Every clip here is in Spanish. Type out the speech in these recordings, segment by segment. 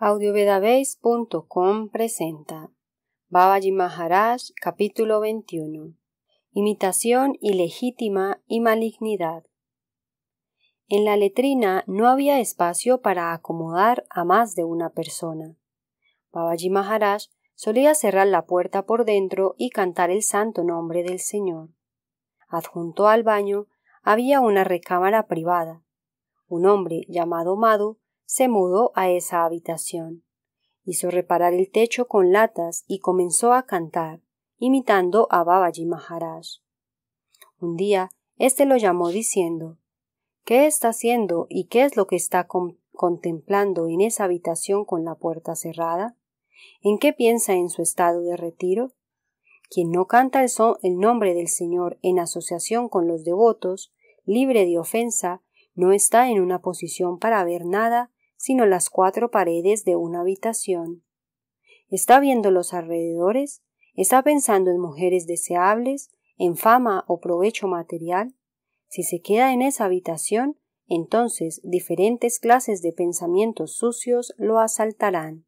Audiovedabase.com presenta Babaji Maharaj, capítulo 21 Imitación ilegítima y malignidad. En la letrina no había espacio para acomodar a más de una persona. Babaji Maharaj solía cerrar la puerta por dentro y cantar el santo nombre del Señor. Adjunto al baño había una recámara privada. Un hombre llamado Madhu se mudó a esa habitación. Hizo reparar el techo con latas y comenzó a cantar, imitando a Babaji Maharaj. Un día, éste lo llamó diciendo ¿Qué está haciendo y qué es lo que está contemplando en esa habitación con la puerta cerrada? ¿En qué piensa en su estado de retiro? Quien no canta el, son, el nombre del Señor en asociación con los devotos, libre de ofensa, no está en una posición para ver nada sino las cuatro paredes de una habitación. Está viendo los alrededores, está pensando en mujeres deseables, en fama o provecho material. Si se queda en esa habitación, entonces diferentes clases de pensamientos sucios lo asaltarán.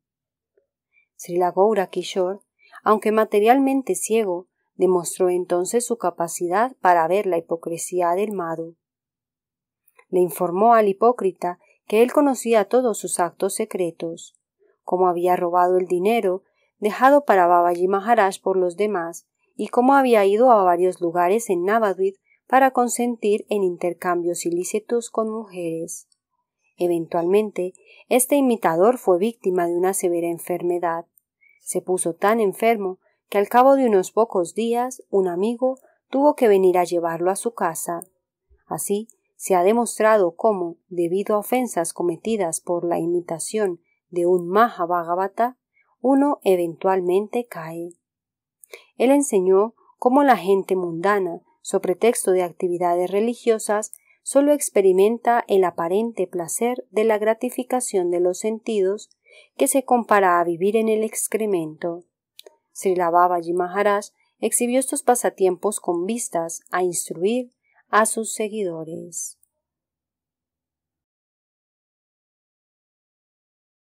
Srila Goura Kishore, aunque materialmente ciego, demostró entonces su capacidad para ver la hipocresía del Madhu. Le informó al hipócrita que él conocía todos sus actos secretos, cómo había robado el dinero dejado para Babaji Maharaj por los demás y cómo había ido a varios lugares en Navadvip para consentir en intercambios ilícitos con mujeres. Eventualmente, este imitador fue víctima de una severa enfermedad. Se puso tan enfermo que al cabo de unos pocos días un amigo tuvo que venir a llevarlo a su casa. Así, se ha demostrado cómo, debido a ofensas cometidas por la imitación de un vagabata, uno eventualmente cae. Él enseñó cómo la gente mundana, sobre texto de actividades religiosas, solo experimenta el aparente placer de la gratificación de los sentidos que se compara a vivir en el excremento. Sri Babaji Maharaj exhibió estos pasatiempos con vistas a instruir a sus seguidores.